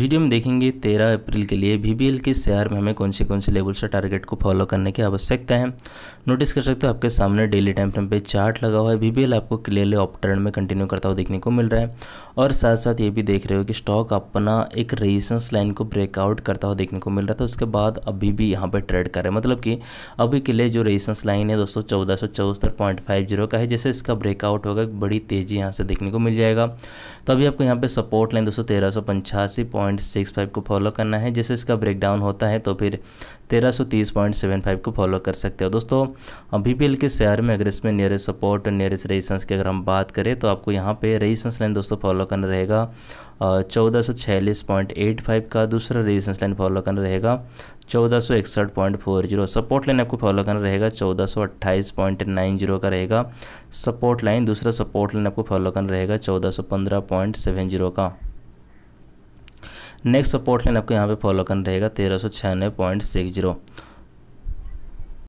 video में देखेंगे 13 अप्रैल के लिए वी के शेयर में हमें कौन से कौन से लेवल से टारगेट को फॉलो करने की आवश्यकता है नोटिस कर सकते हो आपके सामने डेली टाइम फ्रेम पे चार्ट लगा हुआ है वी आपको क्लियरली अप ट्रेंड में कंटिन्यू करता हुआ देखने को मिल रहा है और साथ साथ ये भी देख रहे हो कि स्टॉक अपना एक रेजिस्टेंस लाइन को ब्रेकआउट करता हुआ देखने को मिल रहा था उसके बाद अभी भी यहाँ पर ट्रेड कर रहे हैं मतलब कि अभी के लिए जो रेजिस्टेंस लाइन है दोस्तों चौदह का है जैसे इसका ब्रेकआउट होगा बड़ी तेज़ी यहाँ से देखने को मिल जाएगा तो अभी आपको यहाँ पर सपोर्ट लाइन दोस्तों तेरह पॉइंट सिक्स फाइव को फॉलो करना है जैसे इसका ब्रेकडाउन होता है तो फिर तेरह सौ तीस पॉइंट सेवन फाइव को फॉलो कर सकते हो दोस्तों अभी भी एल के शेयर में अगर इसमें नियरेस्ट सपोर्ट और नियरेस्ट रेजिस्टेंस की अगर हम बात करें तो आपको यहाँ पे रेजिस्टेंस लाइन दोस्तों फॉलो करना रहेगा चौदह का दूसरा रेजिस्टेंस लाइन फॉलो करना रहेगा चौदह सपोर्ट लाइन आपको फॉलो करना रहेगा चौदह का रहेगा सपोर्ट लाइन दूसरा सपोर्ट लाइन आपको फॉलो करना रहेगा चौदह सौ पंद्रह पॉइंट सेवन जीरो का नेक्स्ट सपोर्ट लाइन आपको यहाँ पे फॉलो करना रहेगा तेरह सौ छियानवे पॉइंट सिक्स जीरो